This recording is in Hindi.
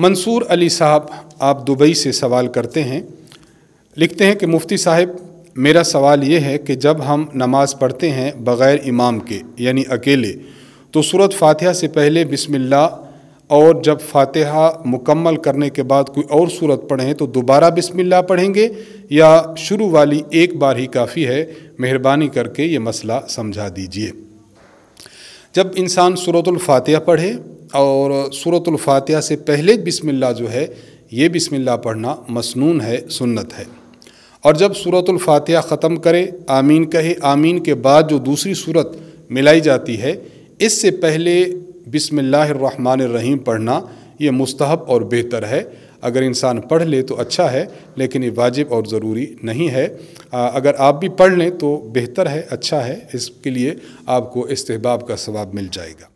मंसूर अली साहब आप दुबई से सवाल करते हैं लिखते हैं कि मुफ्ती साहब मेरा सवाल ये है कि जब हम नमाज़ पढ़ते हैं बग़ैर इमाम के यानी अकेले तो सूरत फातिहा से पहले बिसमिल्ला और जब फातिहा मुकम्मल करने के बाद कोई और सूरत पढ़ें तो दोबारा बिसमिल्ला पढ़ेंगे या शुरू वाली एक बार ही काफ़ी है मेहरबानी करके ये मसला समझा दीजिए जब इंसान सूरतुल फातिहा पढ़े और सूरतलफ़ातह से पहले बिसमिल्ला जो है ये बिसमिल्ला पढ़ना मसनून है सुन्नत है और जब सूरतलफ़ातह ख़त्म करे आमीन कहे आमीन के बाद जो दूसरी सूरत मिलाई जाती है इससे पहले बिसमीम पढ़ना ये मुस्तहब और बेहतर है अगर इंसान पढ़ ले तो अच्छा है लेकिन ये वाजिब और ज़रूरी नहीं है आ, अगर आप भी पढ़ लें तो बेहतर है अच्छा है इसके लिए आपको इस्तेबाब का सवाब मिल जाएगा